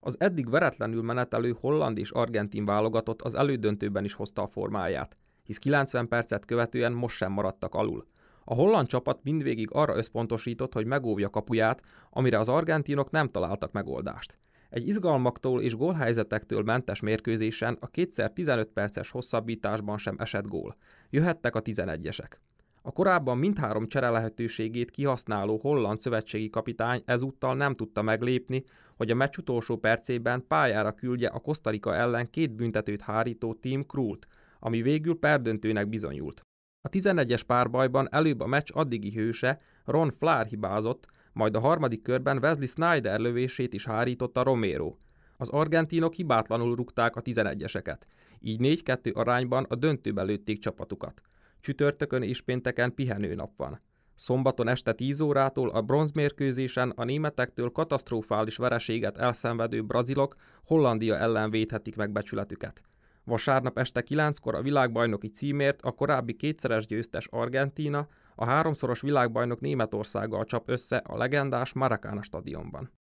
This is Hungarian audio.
Az eddig veretlenül menetelő holland és argentin válogatott az elődöntőben is hozta a formáját, hisz 90 percet követően most sem maradtak alul. A holland csapat mindvégig arra összpontosított, hogy megóvja kapuját, amire az argentinok nem találtak megoldást. Egy izgalmaktól és gólhelyzetektől mentes mérkőzésen a kétszer 15 perces hosszabbításban sem esett gól. Jöhettek a 11-esek. A korábban mindhárom csere lehetőségét kihasználó holland szövetségi kapitány ezúttal nem tudta meglépni, hogy a meccs utolsó percében pályára küldje a Kosztarika ellen két büntetőt hárító Team Krult, ami végül perdöntőnek bizonyult. A 11-es párbajban előbb a meccs addigi hőse Ron Flár hibázott, majd a harmadik körben Wesley Snyder lövését is hárította Romero. Az argentinok hibátlanul rúgták a 11-eseket, így 4-2 arányban a döntőbe lőtték csapatukat. Csütörtökön és pénteken pihenőnap van. Szombaton este 10 órától a bronzmérkőzésen a németektől katasztrofális vereséget elszenvedő brazilok Hollandia ellen védhetik meg becsületüket. Vasárnap este 9-kor a világbajnoki címért a korábbi kétszeres győztes Argentína, a háromszoros világbajnok Németországgal csap össze a legendás Maracana stadionban.